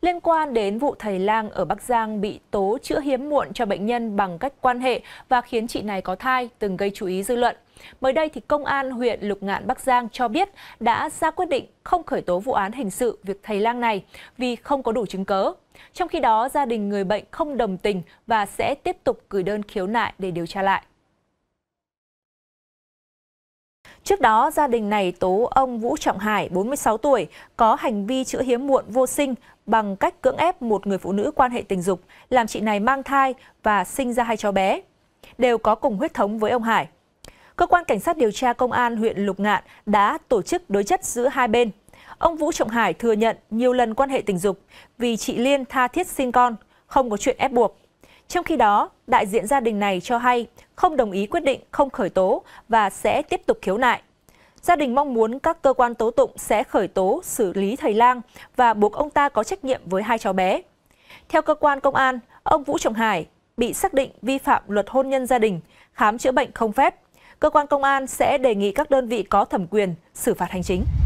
Liên quan đến vụ thầy lang ở Bắc Giang bị tố chữa hiếm muộn cho bệnh nhân bằng cách quan hệ và khiến chị này có thai từng gây chú ý dư luận. Mới đây thì công an huyện Lục Ngạn Bắc Giang cho biết đã ra quyết định không khởi tố vụ án hình sự việc thầy lang này vì không có đủ chứng cứ. Trong khi đó, gia đình người bệnh không đồng tình và sẽ tiếp tục gửi đơn khiếu nại để điều tra lại. Trước đó, gia đình này tố ông Vũ Trọng Hải, 46 tuổi, có hành vi chữa hiếm muộn vô sinh bằng cách cưỡng ép một người phụ nữ quan hệ tình dục, làm chị này mang thai và sinh ra hai cháu bé, đều có cùng huyết thống với ông Hải. Cơ quan Cảnh sát điều tra Công an huyện Lục Ngạn đã tổ chức đối chất giữa hai bên. Ông Vũ Trọng Hải thừa nhận nhiều lần quan hệ tình dục vì chị Liên tha thiết sinh con, không có chuyện ép buộc. Trong khi đó, đại diện gia đình này cho hay không đồng ý quyết định không khởi tố và sẽ tiếp tục khiếu nại. Gia đình mong muốn các cơ quan tố tụng sẽ khởi tố, xử lý thầy Lang và buộc ông ta có trách nhiệm với hai cháu bé. Theo cơ quan công an, ông Vũ Trọng Hải bị xác định vi phạm luật hôn nhân gia đình, khám chữa bệnh không phép. Cơ quan công an sẽ đề nghị các đơn vị có thẩm quyền xử phạt hành chính.